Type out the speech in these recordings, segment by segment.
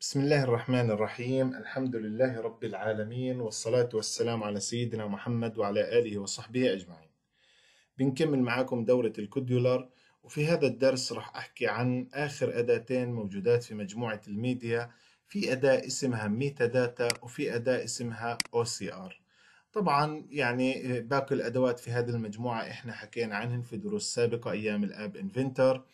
بسم الله الرحمن الرحيم الحمد لله رب العالمين والصلاة والسلام على سيدنا محمد وعلى آله وصحبه أجمعين بنكمل معاكم دورة الكوديولر وفي هذا الدرس راح أحكي عن آخر أداتين موجودات في مجموعة الميديا في أداة اسمها ميتا داتا وفي أداة اسمها OCR طبعا يعني آه، باقي الأدوات في هذه المجموعة إحنا حكينا عنهم في دروس سابقة أيام الآب انفنتر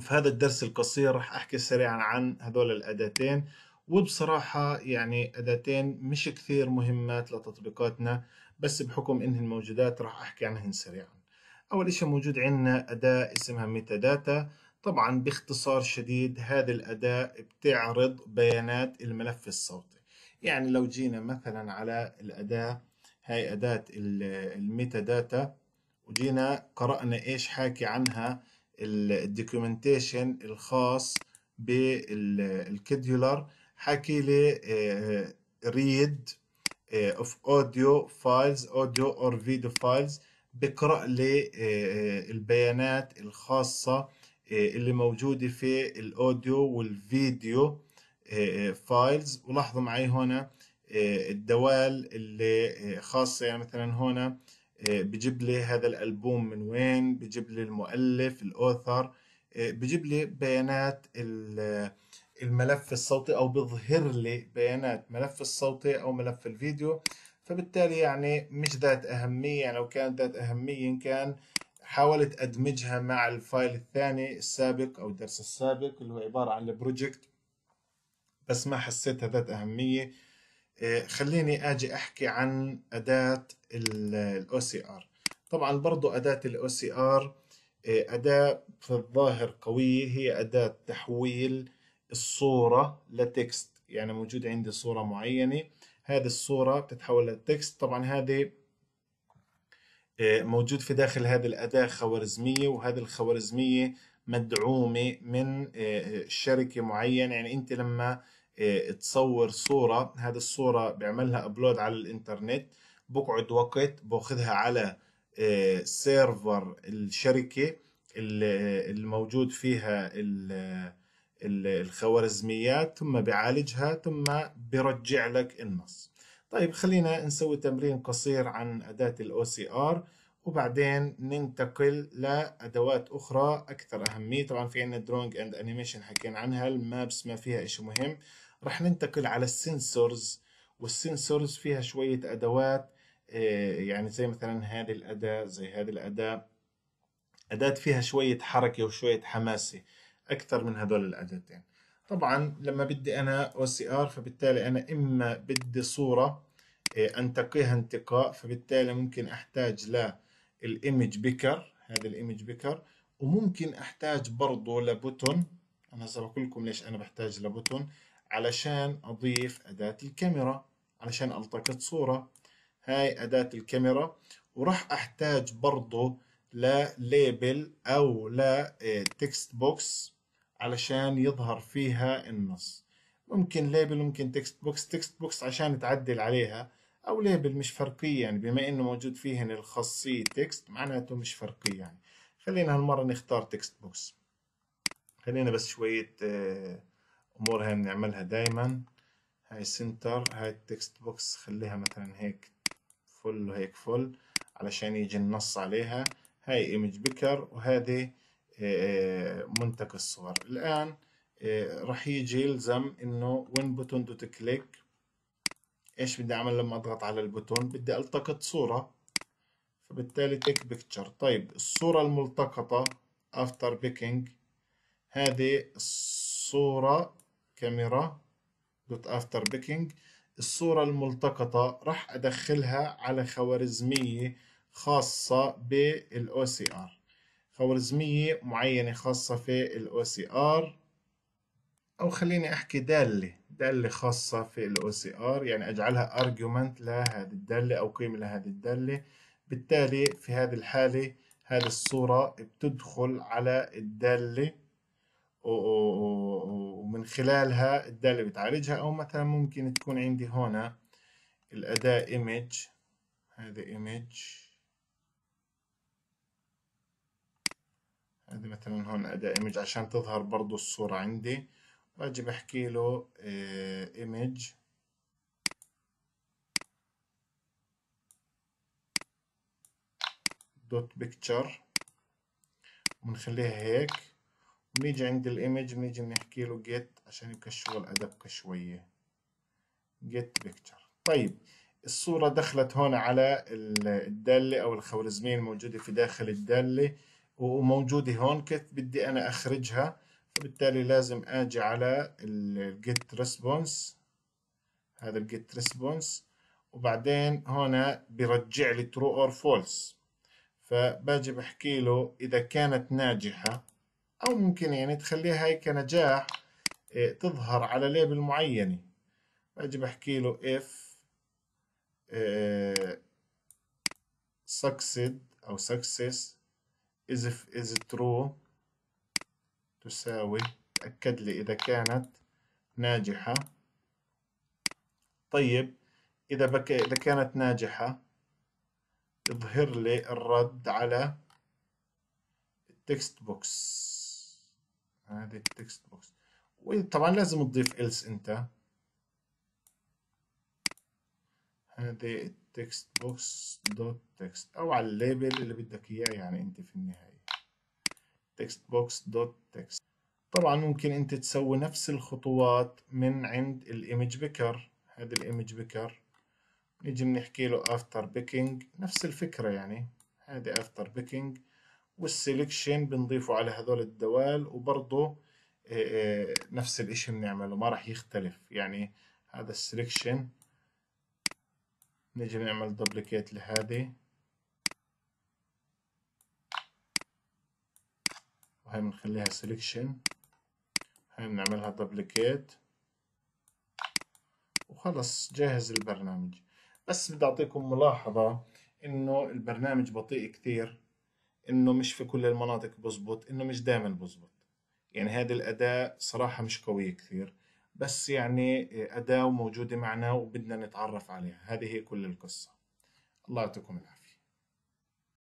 في هذا الدرس القصير راح أحكي سريعا عن هذول الأداتين وبصراحة يعني أداتين مش كثير مهمات لتطبيقاتنا بس بحكم إنهن موجودات راح أحكي عنهن سريعا أول إشي موجود عندنا أداة اسمها ميتا داتا طبعا باختصار شديد هذه الأداة بتعرض بيانات الملف الصوتي يعني لو جينا مثلا على الأداة هاي أداة الميتا داتا وجينا قرأنا إيش حاكي عنها الدوكيومنتيشن الخاص بالكيديولر حكي لي ريد اوف اوديو فايلز اوديو اور فيديو فايلز بقرا لي آه، البيانات الخاصه آه، اللي موجوده في الاوديو والفيديو فايلز آه، ولاحظوا معي هنا الدوال اللي خاصه يعني مثلا هنا آه، بجيب لي هذا الالبوم من وين بجيب لي المؤلف الاوثر آه، بجيب لي بيانات الملف الصوتي او بظهر لي بيانات ملف الصوتي او ملف الفيديو فبالتالي يعني مش ذات اهميه يعني لو كانت ذات اهميه إن كان حاولت ادمجها مع الفايل الثاني السابق او الدرس السابق اللي هو عباره عن البروجكت بس ما حسيتها ذات اهميه آه، خليني اجي احكي عن اداه الاو سي ار طبعا برضو اداه الاو سي ار آه، اداه في الظاهر قويه هي اداه تحويل الصوره لتكست يعني موجود عندي صوره معينه هذه الصوره بتتحول لتكست طبعا هذه آه، موجود في داخل هذه الاداه خوارزميه وهذه الخوارزميه مدعومه من شركه معينه يعني انت لما آه، تصور صورة هذه الصورة بيعملها أبلود على الإنترنت بقعد وقت باخذها على سيرفر آه، الشركة آه، الموجود فيها الخوارزميات ثم بعالجها ثم برجع لك النص طيب خلينا نسوي تمرين قصير عن أداة سي OCR وبعدين ننتقل لأدوات أخرى أكثر أهمية طبعا في عندنا درونج أند أنيميشن حكينا عنها المابس ما فيها إشي مهم راح ننتقل على السنسورز والسنسورز فيها شوية أدوات آه، يعني زي مثلا هذه الأداة زي هذه الأداة أداة فيها شوية حركة وشوية حماسة أكثر من هذول الأداتين طبعا لما بدي أنا أو سي آر فبالتالي أنا إما بدي صورة آه، أنتقيها انتقاء فبالتالي ممكن أحتاج ل الايمج بيكر هذا الايمج بيكر وممكن احتاج برضه لبوتون انا هسه بقول لكم ليش انا بحتاج لبوتون علشان اضيف اداه الكاميرا علشان التقط صوره هاي اداه الكاميرا وراح احتاج برضه لليبل او لتكست بوكس إيه، علشان يظهر فيها النص ممكن ليبل ممكن تكست بوكس تكست بوكس عشان تعدل عليها او ليبل مش فرقيه يعني بما انه موجود فيهن الخاصيه تكست معناته مش فرقيه يعني خلينا هالمره نختار تكست بوكس خلينا بس شويه آه، امور هاي بنعملها دايما هاي سنتر هاي التكست بوكس خليها مثلا هيك فل وهيك فل علشان يجي النص عليها هاي ايمج بيكر وهذه آه، آه، منتقى الصور الان راح يجي يلزم انه وين بوتون دوت كليك ايش بدي اعمل لما اضغط على البوتون بدي التقط صورة فبالتالي تيك بيكتشر طيب الصورة الملتقطة افتر بيكينج هذه الصورة كاميرا دوت افتر بيكينج الصورة الملتقطة راح ادخلها على خوارزمية خاصة بالاو سي ار خوارزمية معينة خاصة في الاو سي ار او خليني احكي داله داله خاصه في الاو سي ار يعني اجعلها ارجيومنت لهذه الداله او قيمه لهذه الداله بالتالي في هذه الحاله هذه الصوره بتدخل على الداله ومن خلالها الداله بتعالجها او مثلا ممكن تكون عندي هنا الاداه ايمج هذا ايمج هذه مثلا هون اداه ايمج عشان تظهر برضو الصورة عندي باجي بحكي له ايمج دوت بيكتشر بنخليها هيك ونيجي عند الايمج بنيجي بنحكي له جيت عشان يبقى الشغل ادق شويه جيت بيكتشر طيب الصورة دخلت هون على الدالة أو الخوارزمية الموجودة في داخل الدالة وموجودة هون كيف بدي أنا أخرجها وبالتالي لازم اجي على الجيت ريسبونس هذا الجيت ريسبونس وبعدين هنا بيرجع لي ترو اور فولس فباجي بحكي له اذا كانت ناجحه او ممكن يعني تخليها هاي كنجاح إيه، تظهر على ليبل معينه باجي بحكي له if إيه، succeed او success is if is true تساوي تأكد لي إذا كانت ناجحة طيب إذا, بك إذا كانت ناجحة اظهر لي الرد على التكست بوكس هذه التكست بوكس وطبعا لازم تضيف else انت هذه التكست بوكس دوت تكست او على الليبل اللي بدك اياه يعني انت في النهايه textbox.txt طبعا ممكن انت تسوي نفس الخطوات من عند الايمج بيكر هذا الايمج بيكر نيجي بنحكي له افتر بيكينج نفس الفكره يعني هذا افتر بيكينج والسلكشن بنضيفه على هذول الدوال وبرضه إيه، إيه، نفس الاشي بنعمله ما راح يختلف يعني هذا السلكشن نيجي نعمل دوبليكيت لهذه هنخليها هاي هنعملها دبليكيت وخلص جاهز البرنامج بس بدي اعطيكم ملاحظة انه البرنامج بطيء كثير انه مش في كل المناطق بزبط انه مش دائما بزبط يعني هذا الاداة صراحة مش قوية كثير بس يعني أداة موجودة معنا وبدنا نتعرف عليها هذه هي كل القصة الله يعطيكم العافية